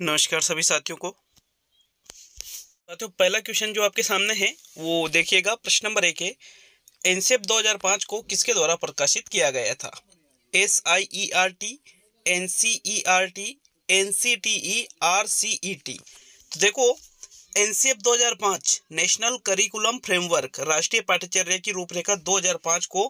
नमस्कार सभी साथियों को साथियों पहला क्वेश्चन जो आपके सामने है वो देखिएगा प्रश्न नंबर एक है एनसेप 2005 को किसके द्वारा प्रकाशित किया गया था S I E R T N C E R T N C T E R C E T तो देखो एनसीएफ 2005 नेशनल करिकुलम फ्रेमवर्क राष्ट्रीय पाठ्यचर्य की रूपरेखा 2005 को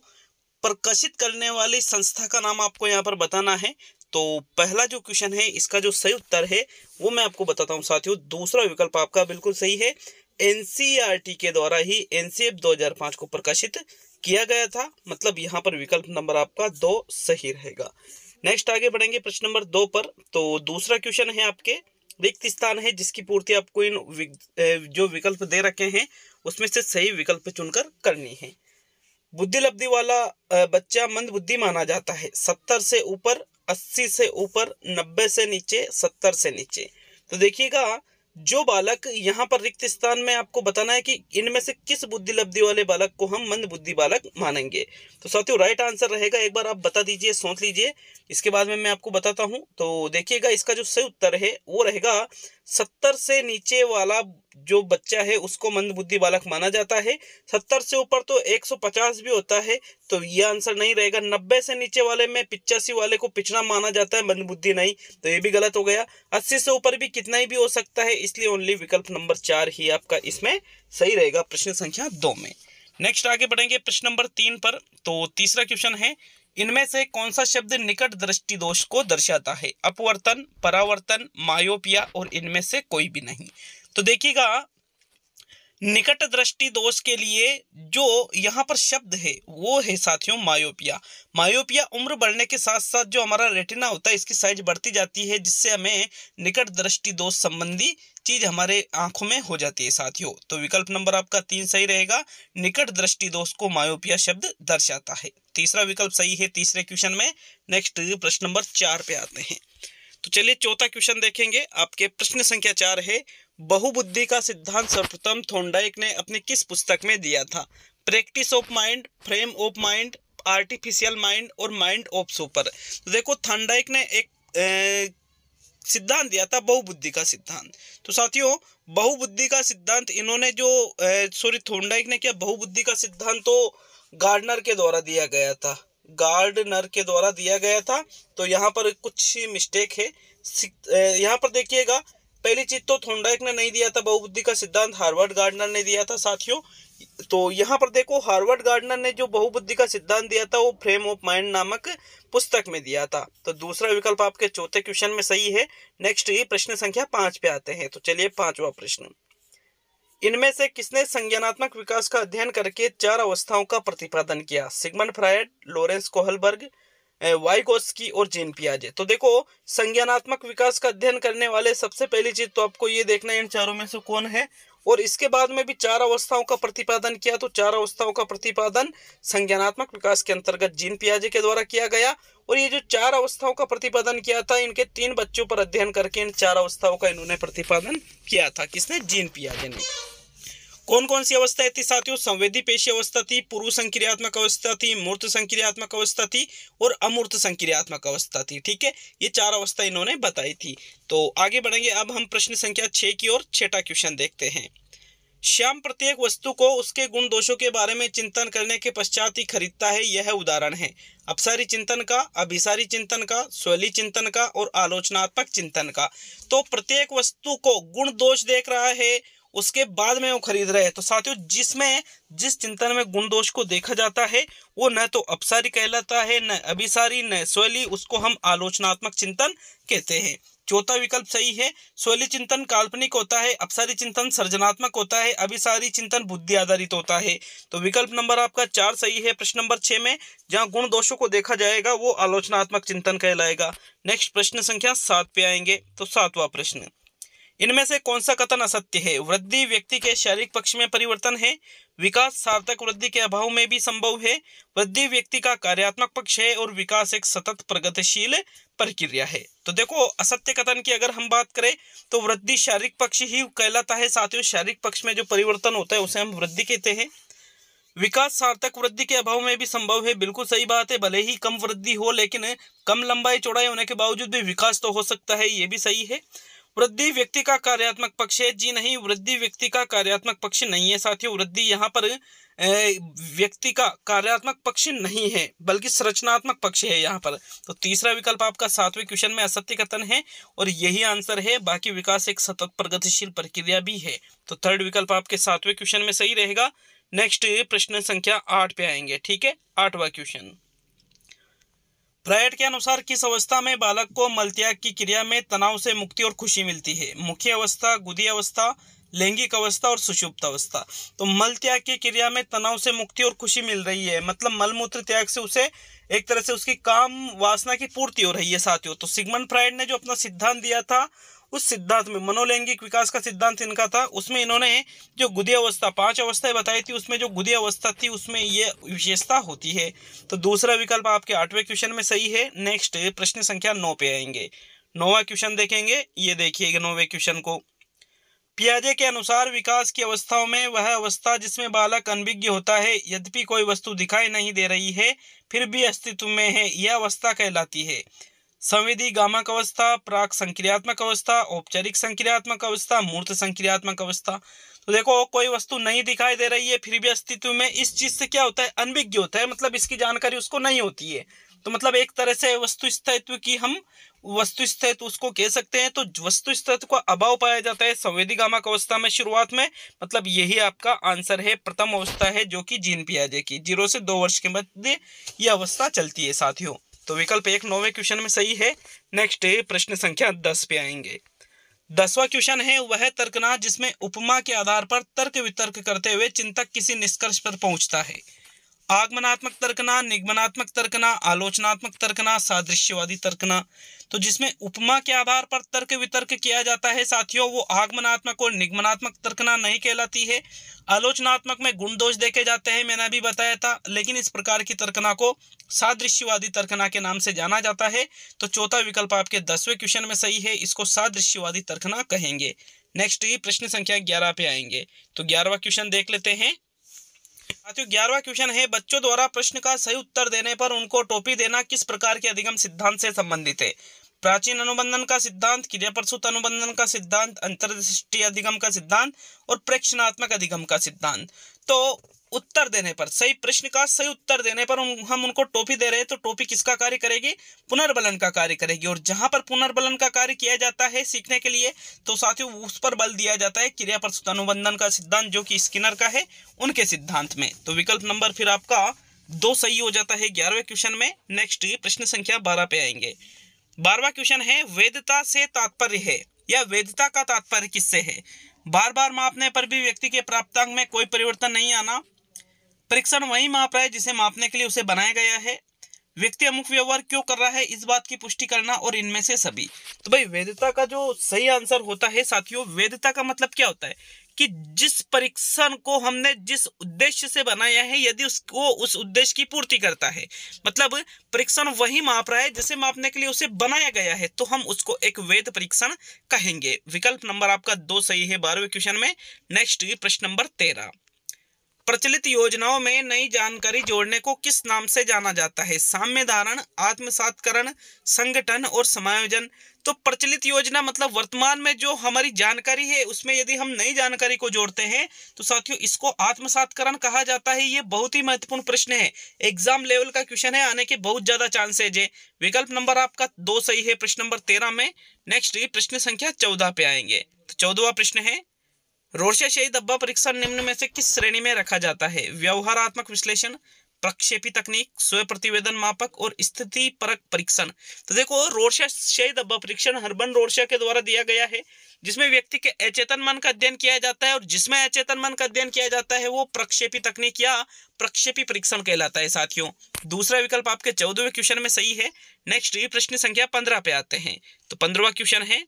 प्रकाशित करने वाली संस्था का नाम आपको यहाँ पर बताना है तो पहला जो क्वेश्चन है इसका जो सही उत्तर है वो मैं आपको बताता हूँ साथियों दूसरा विकल्प आपका बिल्कुल सही है एन e के द्वारा ही एनसीएफ 2005 को प्रकाशित किया गया था मतलब यहाँ पर विकल्प नंबर आपका दो सही रहेगा नेक्स्ट आगे बढ़ेंगे प्रश्न नंबर दो पर तो दूसरा क्वेश्चन है आपके रिक्त स्थान है जिसकी पूर्ति आपको इन जो विकल्प दे रखे हैं उसमें से सही विकल्प चुनकर करनी है बुद्धि लब्धि वाला बच्चा मंद बुद्धि माना जाता है सत्तर से ऊपर अस्सी से ऊपर नब्बे से नीचे सत्तर से नीचे तो देखिएगा जो बालक यहाँ पर रिक्त स्थान में आपको बताना है कि इनमें से किस बुद्धि लब्धि वाले बालक को हम मंद बुद्धि बालक मानेंगे तो साथियों राइट आंसर रहेगा एक बार आप बता दीजिए सोच लीजिए इसके बाद में मैं आपको बताता हूँ तो देखिएगा इसका जो सही उत्तर है वो रहेगा सत्तर से नीचे वाला जो बच्चा है उसको मंद बुद्धि बालक माना जाता है सत्तर से ऊपर तो पचास भी होता है तो ये आंसर नहीं रहेगा नब्बे से नीचे वाले में पिचासी वाले को पिछड़ा माना जाता है मंद बुद्धि नहीं तो ये भी गलत हो गया अस्सी से ऊपर भी कितना ही भी हो सकता है इसलिए ओनली विकल्प नंबर चार ही आपका इसमें सही रहेगा प्रश्न संख्या दो में नेक्स्ट आगे बढ़ेंगे प्रश्न नंबर तीन पर तो तीसरा क्वेश्चन है इनमें से कौन सा शब्द निकट दृष्टि दोष को दर्शाता है अपवर्तन परावर्तन मायोपिया और इनमें से कोई भी नहीं तो देखिएगा निकट दृष्टि दोष के लिए जो यहाँ पर शब्द है वो है साथियों मायोपिया मायोपिया उम्र बढ़ने के साथ साथ जो हमारा रेटिना होता है इसकी साइज बढ़ती जाती है जिससे हमें निकट दृष्टि दोष संबंधी चीज हमारे आंखों में हो जाती है साथियों तो विकल्प नंबर आपका तीन सही रहेगा निकट दृष्टि दोष को मायोपिया शब्द दर्शाता है तीसरा विकल्प सही है तीसरे क्वेश्चन में नेक्स्ट प्रश्न नंबर चार पे आते हैं तो चलिए चौथा क्वेश्चन देखेंगे आपके प्रश्न संख्या चार है बहुबुद्धि का सिद्धांत सर्वप्रथम थोंडाइक ने अपने किस पुस्तक में दिया था practice of mind frame of mind artificial mind और माइंड ऑफ सुपर तो देखो थोंडाइक ने एक ए, सिद्धांत दिया था बहुबुद्धि का सिद्धांत तो साथियों बहुबुद्धि का सिद्धांत इन्होंने जो सॉरी थोंडाइक ने किया बहुबुद्धि का सिद्धांत तो गार्डनर के द्वारा दिया गया था गार्डनर के द्वारा दिया गया था तो यहाँ पर कुछ मिस्टेक है यहाँ पर देखिएगा पहली चीज तो थोंडाइक ने नहीं दिया था बहुबुद्धि का सिद्धांत हार्वर्ड गार्डनर ने दिया था साथियों तो यहाँ पर देखो हार्वर्ड गार्डनर ने जो बहुबुद्धि का सिद्धांत दिया था वो फ्रेम ऑफ माइंड नामक पुस्तक में दिया था तो दूसरा विकल्प आपके चौथे क्वेश्चन में सही है नेक्स्ट ये प्रश्न संख्या पांच पे आते हैं तो चलिए पांचवा प्रश्न इनमें से किसने संज्ञानात्मक विकास का अध्ययन करके चार अवस्थाओं का प्रतिपादन किया Sigmund Freud Lawrence Kohlberg Vygotsky और जेन पियाजे तो देखो संज्ञानात्मक विकास का अध्ययन करने वाले सबसे पहली चीज तो आपको ये देखना है इन चारों में से कौन है और इसके बाद में भी चार अवस्थाओं का प्रतिपादन किया तो चार अवस्थाओं का प्रतिपादन संज्ञानात्मक विकास के अंतर्गत जीन पियाजे के द्वारा किया गया और ये जो चार अवस्थाओं का प्रतिपादन किया था इनके तीन बच्चों पर अध्ययन करके इन चार अवस्थाओं का इन्होंने प्रतिपादन किया था किसने जीन पियाजे ने कौन कौन सी अवस्थाएं थी साथियों संवेदी पेशी अवस्था थी पूर्व संक्रियात्मक अवस्था थी मूर्त संक्रियात्मक अवस्था थी और अमूर्त संक्रियात्मक अवस्था थी ठीक है ये चार अवस्था इन्होंने बताई थी तो आगे बढ़ेंगे अब हम प्रश्न संख्या छह की ओर छठा क्वेश्चन देखते हैं श्याम प्रत्येक वस्तु को उसके गुण दोषों के बारे में चिंतन करने के पश्चात ही खरीदता है यह उदाहरण है अपसारी चिंतन का अभिसारी चिंतन का स्वली चिंतन का और आलोचनात्मक चिंतन का तो प्रत्येक वस्तु को गुण दोष देख रहा है उसके बाद में वो खरीद रहे हैं तो साथियों जिसमें जिस चिंतन में गुण दोष को देखा जाता है वो न तो अपसारी कहलाता है न अभिसारी न स्वली उसको हम आलोचनात्मक चिंतन कहते हैं चौथा विकल्प सही है स्वली चिंतन काल्पनिक होता है अपसारी चिंतन सृजनात्मक होता है अभिसारी चिंतन बुद्धि आधारित होता है तो विकल्प नंबर आपका चार सही है प्रश्न नंबर छह में जहां गुण दोषों को देखा जाएगा वो आलोचनात्मक चिंतन कहलाएगा नेक्स्ट प्रश्न संख्या सात पे आएंगे तो सातवा प्रश्न इनमें से कौन सा कथन असत्य है वृद्धि व्यक्ति के शारीरिक पक्ष में परिवर्तन है विकास सार्थक वृद्धि के अभाव में भी संभव है वृद्धि व्यक्ति का कार्यात्मक पक्ष है और विकास एक सतत प्रगतिशील प्रक्रिया है तो देखो असत्य कथन की अगर हम बात करें तो वृद्धि शारीरिक पक्ष ही कहलाता है साथ ही शारीरिक पक्ष में जो परिवर्तन होता है उसे हम वृद्धि कहते हैं विकास सार्थक वृद्धि के अभाव में भी संभव है बिल्कुल सही बात है भले ही कम वृद्धि हो लेकिन कम लंबाई चौड़ाई होने के बावजूद भी विकास तो हो सकता है ये भी सही है वृद्धि व्यक्ति का कार्यात्मक पक्ष है जी नहीं वृद्धि व्यक्ति का कार्यात्मक पक्ष नहीं है साथियों वृद्धि यहाँ पर व्यक्ति का कार्यात्मक पक्ष नहीं है बल्कि संरचनात्मक पक्ष है यहाँ पर तो तीसरा विकल्प आपका सातवें क्वेश्चन में असत्य कथन है और यही आंसर है बाकी विकास एक सतत प्रगतिशील प्रक्रिया भी है तो थर्ड विकल्प आपके सातवें क्वेश्चन में सही रहेगा नेक्स्ट प्रश्न संख्या आठ पे आएंगे ठीक है आठवा क्वेश्चन फ्रायड के अनुसार किस अवस्था में बालक को मलत्याग की क्रिया में तनाव से मुक्ति और खुशी मिलती है मुख्य अवस्था गुदी अवस्था लैंगिक अवस्था और सुषुप्त अवस्था तो मल त्याग की क्रिया में तनाव से मुक्ति और खुशी मिल रही है मतलब मलमूत्र त्याग से उसे एक तरह से उसकी काम वासना की पूर्ति हो रही है साथियों तो सिगमंड फ्राइड ने जो अपना सिद्धांत दिया था उस सिद्धांत में मनोलैंगिक विकास का सिद्धांत इनका था उसमें इन्होंने जो गुदी अवस्था पांच अवस्थाएं बताई थी उसमें जो गुदी अवस्था थी उसमें ये विशेषता होती है तो दूसरा विकल्प आपके आठवें क्वेश्चन में सही है नेक्स्ट प्रश्न संख्या नौ पे आएंगे नौवा क्वेश्चन देखेंगे ये देखिएगा नौवे क्वेश्चन को पियाजे के अनुसार विकास की अवस्थाओं में वह अवस्था जिसमें बालक अनभिज्ञ होता है यद्यपि कोई वस्तु दिखाई नहीं दे रही है फिर भी अस्तित्व में है यह अवस्था कहलाती है संवेदी गामक अवस्था प्राक संक्रियात्मक अवस्था औपचारिक संक्रियात्मक अवस्था मूर्त संक्रियात्मक अवस्था तो देखो कोई वस्तु नहीं दिखाई दे रही है फिर भी अस्तित्व में इस चीज से क्या होता है अनभिज्ञ होता है मतलब इसकी जानकारी उसको नहीं होती है तो मतलब एक तरह से वस्तु स्थायित्व की हम वस्तु स्थायित्व उसको कह सकते हैं तो वस्तु स्थायित्व का अभाव पाया जाता है संवेदी गामक अवस्था में शुरुआत में मतलब यही आपका आंसर है प्रथम अवस्था है जो कि जीन पियाजे की जीरो से दो वर्ष के मध्य यह अवस्था चलती है साथियों तो विकल्प एक नौवे क्वेश्चन में सही है नेक्स्ट प्रश्न संख्या दस पे आएंगे दसवा क्वेश्चन है वह तर्कना जिसमें उपमा के आधार पर तर्क वितर्क करते हुए चिंतक किसी निष्कर्ष पर पहुंचता है आगमनात्मक तर्कना निगमनात्मक तर्कना आलोचनात्मक तर्कना सादृश्यवादी तर्कना तो जिसमें उपमा के आधार पर तर्क वितर्क किया जाता है साथियों वो आगमनात्मक और निगमनात्मक तर्कना नहीं कहलाती है आलोचनात्मक में गुण दोष देखे जाते हैं मैंने अभी बताया था लेकिन इस प्रकार की तर्कना को सादृश्यवादी तर्कना के नाम से जाना जाता है तो चौथा विकल्प आपके दसवें क्वेश्चन में सही है इसको सादृश्यवादी तर्कना कहेंगे नेक्स्ट ये प्रश्न संख्या ग्यारह पे आएंगे तो ग्यारहवा क्वेश्चन देख लेते हैं साथियों ग्यारहवा क्वेश्चन है बच्चों द्वारा प्रश्न का सही उत्तर देने पर उनको टोपी देना किस प्रकार के अधिगम सिद्धांत से संबंधित है प्राचीन अनुबंधन का सिद्धांत क्रिया क्रियाप्रसूत अनुबंधन का सिद्धांत अंतर्दृष्टि अधिगम का सिद्धांत और प्रेक्षणात्मक अधिगम का सिद्धांत तो उत्तर देने पर सही प्रश्न का सही उत्तर देने पर हम उनको टोपी दे रहे हैं तो टोपी किसका कार्य करेगी पुनर्बलन का कार्य करेगी और जहां पर पुनर्बलन का कार्य किया जाता है सीखने के लिए तो साथियों उस पर बल दिया जाता है क्रिया प्रस्तुत अनुबंधन का सिद्धांत जो कि स्किनर का है उनके सिद्धांत में तो विकल्प नंबर फिर आपका दो सही हो जाता है ग्यारहवें क्वेश्चन में नेक्स्ट प्रश्न संख्या बारह पे आएंगे बारवा क्वेश्चन है वेदता से तात्पर्य है या वेदता का तात्पर्य किससे है बार बार मापने पर भी व्यक्ति के प्राप्तांक में कोई परिवर्तन नहीं आना परीक्षण वही माप रहा है जिसे मापने के लिए उसे बनाया गया है व्यक्ति अमुख व्यवहार क्यों कर रहा है इस बात की पुष्टि करना और इनमें से सभी तो भाई वेदता का जो सही आंसर होता है साथियों वैधता का मतलब क्या होता है कि जिस परीक्षण को हमने जिस उद्देश्य से बनाया है यदि उसको उस उद्देश्य की पूर्ति करता है मतलब परीक्षण वही माप रहा है जिसे मापने के लिए उसे बनाया गया है तो हम उसको एक वेद परीक्षण कहेंगे विकल्प नंबर आपका दो सही है बारहवें क्वेश्चन में नेक्स्ट प्रश्न नंबर तेरह प्रचलित योजनाओं में नई जानकारी जोड़ने को किस नाम से जाना जाता है साम्य धारण आत्मसातकरण संगठन और समायोजन तो प्रचलित योजना मतलब वर्तमान में जो हमारी जानकारी है उसमें यदि हम नई जानकारी को जोड़ते हैं तो साथियों इसको आत्मसातकरण कहा जाता है ये बहुत ही महत्वपूर्ण प्रश्न है एग्जाम लेवल का क्वेश्चन है आने के बहुत ज्यादा चांसेज है विकल्प नंबर आपका दो सही है प्रश्न नंबर तेरह में नेक्स्ट प्रश्न संख्या चौदह पे आएंगे तो चौदहवा प्रश्न है रोशेशाही दब्बा परीक्षा निम्न में से किस श्रेणी में रखा जाता है व्यवहारात्मक विश्लेषण प्रक्षेपी तकनीक स्वयं प्रतिवेदन मापक और स्थिति परक परीक्षण तो देखो रोर्षा शही दब्बा परीक्षण हरबन रोर्षा के द्वारा दिया गया है जिसमें व्यक्ति के अचेतन मन का अध्ययन किया जाता है और जिसमें अचेतन मन का अध्ययन किया जाता है वो प्रक्षेपी तकनीक या प्रक्षेपी परीक्षण कहलाता है साथियों दूसरा विकल्प आपके चौदहवें क्वेश्चन में सही है नेक्स्ट ये प्रश्न संख्या पंद्रह पे आते हैं तो पंद्रवा क्वेश्चन है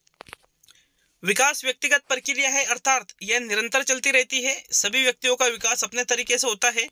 विकास व्यक्तिगत प्रक्रिया है अर्थात यह निरंतर चलती रहती है सभी व्यक्तियों का विकास अपने तरीके से होता है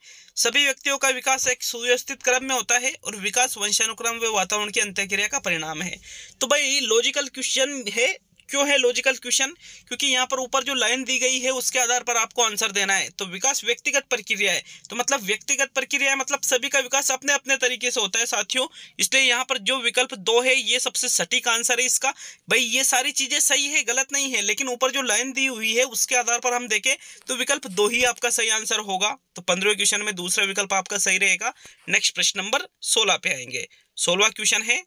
सभी व्यक्तियों का विकास एक सुव्यवस्थित क्रम में होता है और विकास वंशानुक्रम व वातावरण की अंत्यक्रिया का परिणाम है तो भाई लॉजिकल क्वेश्चन है क्यों है लॉजिकल क्वेश्चन क्योंकि यहाँ पर ऊपर जो लाइन दी गई है उसके आधार पर आपको आंसर देना है तो विकास व्यक्तिगत प्रक्रिया है तो मतलब व्यक्तिगत प्रक्रिया है मतलब सभी का विकास अपने अपने तरीके से होता है साथियों इसलिए यहाँ पर जो विकल्प दो है ये सबसे सटीक आंसर है इसका भाई ये सारी चीजें सही है गलत नहीं है लेकिन ऊपर जो लाइन दी हुई है उसके आधार पर हम देखें तो विकल्प दो ही आपका सही आंसर होगा तो पंद्रह क्वेश्चन में दूसरा विकल्प आपका सही रहेगा नेक्स्ट प्रश्न नंबर सोलह पे आएंगे सोलवा क्वेश्चन है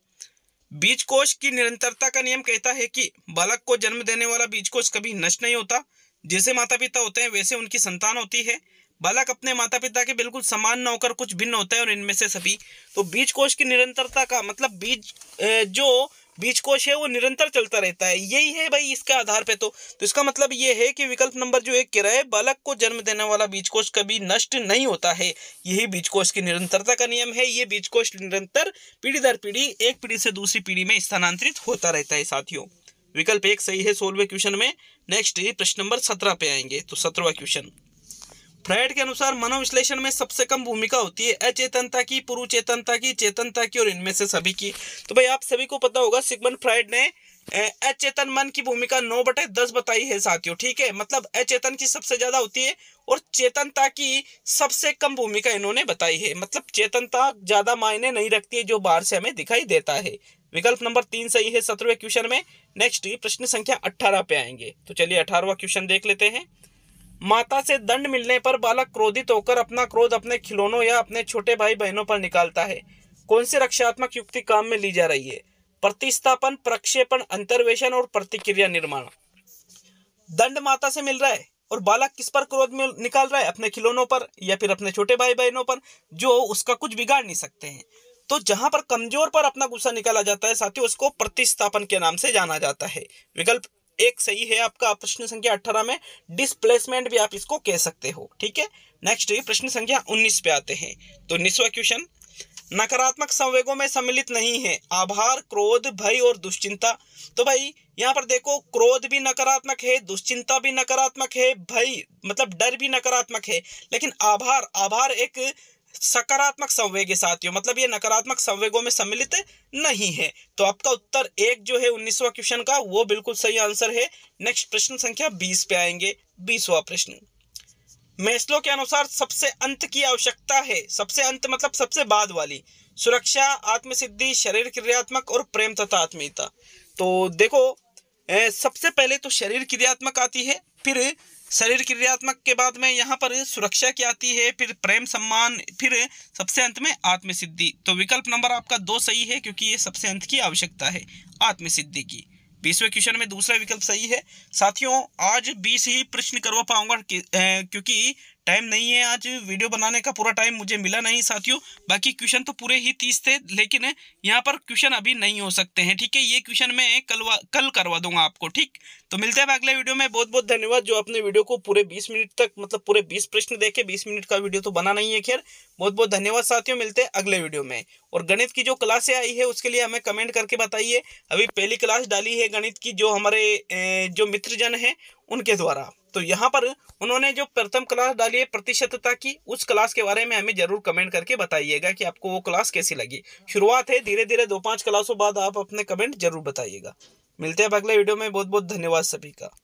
बीज कोश की निरंतरता का नियम कहता है कि बालक को जन्म देने वाला बीज कोश कभी नष्ट नहीं होता जैसे माता पिता होते हैं वैसे उनकी संतान होती है बालक अपने माता पिता के बिल्कुल समान न होकर कुछ भिन्न होता है और इनमें से सभी तो बीज कोश की निरंतरता का मतलब बीज जो बीच कोश है वो निरंतर चलता रहता है यही है भाई इसके आधार पे तो तो इसका मतलब ये है कि विकल्प नंबर जो एक किराए बालक को जन्म देने वाला बीज कोश कभी नष्ट नहीं होता है यही बीज कोश की निरंतरता का नियम है ये बीज कोश निरंतर पीढ़ी दर पीढ़ी एक पीढ़ी से दूसरी पीढ़ी में स्थानांतरित होता रहता है साथियों विकल्प एक सही है सोलवे क्वेश्चन में नेक्स्ट प्रश्न नंबर सत्रह पे आएंगे तो सत्रवा क्वेश्चन फ्राइड के अनुसार मनोविश्लेषण विश्लेषण में सबसे कम भूमिका होती है अचेतनता की पूर्व चेतनता की चेतनता की और इनमें से सभी की तो भाई आप सभी को पता होगा सिगमन फ्राइड ने अचेतन मन की भूमिका नौ बटे दस बताई है साथियों ठीक है मतलब अचेतन की सबसे ज्यादा होती है और चेतनता की सबसे कम भूमिका इन्होंने बताई है मतलब चेतनता ज्यादा मायने नहीं रखती है जो बाहर से हमें दिखाई देता है विकल्प नंबर तीन सही है सत्रवे क्वेश्चन में नेक्स्ट प्रश्न संख्या अट्ठारह पे आएंगे तो चलिए अठारवा क्वेश्चन देख लेते हैं माता से दंड मिलने पर बालक क्रोधित होकर अपना क्रोध अपने खिलौनों या अपने छोटे भाई बहनों पर निकालता है कौन सी रक्षात्मक युक्ति काम में ली जा रही है प्रतिस्थापन प्रक्षेपण अंतर्वेशन और प्रतिक्रिया निर्माण दंड माता से मिल रहा है और बालक किस पर क्रोध में निकाल रहा है अपने खिलौनों पर या फिर अपने छोटे भाई बहनों पर जो उसका कुछ बिगाड़ नहीं सकते हैं तो जहां पर कमजोर पर अपना गुस्सा निकाला जाता है साथ ही उसको प्रतिस्थापन के नाम से जाना जाता है विकल्प एक सही है आपका प्रश्न संख्या अठारह में डिस्प्लेसमेंट भी आप इसको कह सकते हो ठीक है नेक्स्ट प्रश्न संख्या उन्नीस पे आते हैं तो उन्नीसवा क्वेश्चन नकारात्मक संवेगों में सम्मिलित नहीं है आभार क्रोध भय और दुश्चिंता तो भाई यहाँ पर देखो क्रोध भी नकारात्मक है दुश्चिंता भी नकारात्मक है भय मतलब डर भी नकारात्मक है लेकिन आभार आभार एक सकारात्मक संवेग है साथियों मतलब ये नकारात्मक संवेगों में सम्मिलित नहीं है तो आपका उत्तर एक जो है उन्नीसवा क्वेश्चन का वो बिल्कुल सही आंसर है नेक्स्ट प्रश्न संख्या बीस पे आएंगे बीसवा प्रश्न मैस्लो के अनुसार सबसे अंत की आवश्यकता है सबसे अंत मतलब सबसे बाद वाली सुरक्षा आत्मसिद्धि शरीर क्रियात्मक और प्रेम तथा आत्मीयता तो देखो सबसे पहले तो शरीर क्रियात्मक आती है फिर शरीर क्रियात्मक के बाद में यहाँ पर सुरक्षा की आती है फिर प्रेम सम्मान फिर सबसे अंत में आत्मसिद्धि तो विकल्प नंबर आपका दो सही है क्योंकि ये सबसे अंत की आवश्यकता है आत्मसिद्धि की बीसवें क्वेश्चन में दूसरा विकल्प सही है साथियों आज बीस ही प्रश्न करवा पाऊंगा क्योंकि टाइम नहीं है आज वीडियो बनाने का पूरा टाइम मुझे मिला नहीं साथियों बाकी क्वेश्चन तो पूरे ही तीस थे लेकिन यहाँ पर क्वेश्चन अभी नहीं हो सकते हैं ठीक है ये क्वेश्चन मैं कल कल करवा दूंगा आपको ठीक तो मिलते हैं अगले वीडियो में बहुत बहुत धन्यवाद जो अपने वीडियो को पूरे बीस मिनट तक मतलब पूरे बीस प्रश्न देखे बीस मिनट का वीडियो तो बना नहीं है खैर बहुत बहुत धन्यवाद साथियों मिलते हैं अगले वीडियो में और गणित की जो क्लासे आई है उसके लिए हमें कमेंट करके बताइए अभी पहली क्लास डाली है गणित की जो हमारे जो मित्रजन है उनके द्वारा तो यहाँ पर उन्होंने जो प्रथम क्लास डाली है प्रतिशतता की उस क्लास के बारे में हमें जरूर कमेंट करके बताइएगा कि आपको वो क्लास कैसी लगी शुरुआत है धीरे धीरे दो पांच क्लासों बाद आप अपने कमेंट जरूर बताइएगा मिलते हैं अगले वीडियो में बहुत बहुत धन्यवाद सभी का